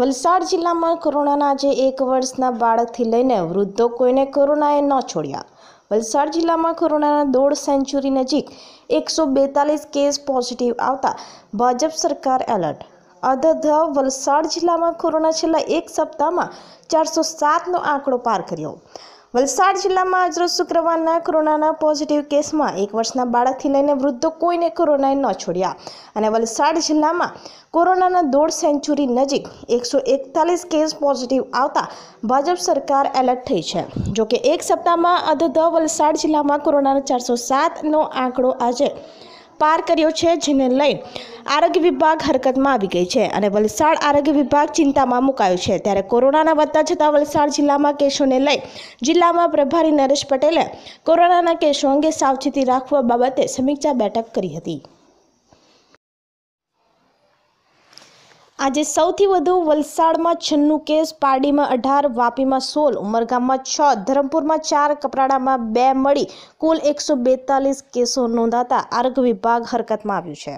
વલસાડ જિલ્લામાં કોરોનાના આજે એક વર્ષના બાળકથી લઈને વૃદ્ધો કોઈને કોરોનાએ ન છોડ્યા વલસાડ જિલ્લામાં કોરોનાના દોઢ સેન્ચુરી નજીક એકસો બેતાલીસ કેસ પોઝિટિવ આવતા ભાજપ સરકાર એલર્ટ અધધ વલસાડ જિલ્લામાં કોરોના છેલ્લા એક સપ્તાહમાં ચારસો સાતનો આંકડો પાર કર્યો વલસાડ જિલ્લામાં આજરોજ શુક્રવારના કોરોનાના પોઝિટિવ કેસમાં એક વર્ષના બાળકથી લઈને વૃદ્ધો કોઈને કોરોનાએ ન છોડ્યા અને વલસાડ જિલ્લામાં કોરોનાના દોઢ સેન્ચુરી નજીક એકસો એકતાલીસ કેસ પોઝિટિવ આવતા ભાજપ સરકાર એલર્ટ થઈ છે જોકે એક સપ્તાહમાં અધધ વલસાડ જિલ્લામાં કોરોનાના ચારસો સાતનો આંકડો આજે પાર કર્યો છે જેને લઈ આરોગ્ય વિભાગ હરકતમાં આવી ગઈ છે અને વલસાડ આરોગ્ય વિભાગ ચિંતામાં મુકાયો છે ત્યારે કોરોનાના વધતા જતાં વલસાડ જિલ્લામાં કેસોને લઈ જિલ્લામાં પ્રભારી નરેશ પટેલે કોરોનાના કેસો અંગે સાવચેતી રાખવા બાબતે સમીક્ષા બેઠક કરી હતી આજે સૌથી વધુ વલસાડમાં છન્નું કેસ પારડીમાં અઢાર વાપીમાં સોળ ઉમરગામમાં છ ધરમપુરમાં ચાર કપરાડામાં બે મળી કુલ એકસો બેતાલીસ કેસો નોંધાતા આરોગ્ય વિભાગ હરકતમાં આવ્યું છે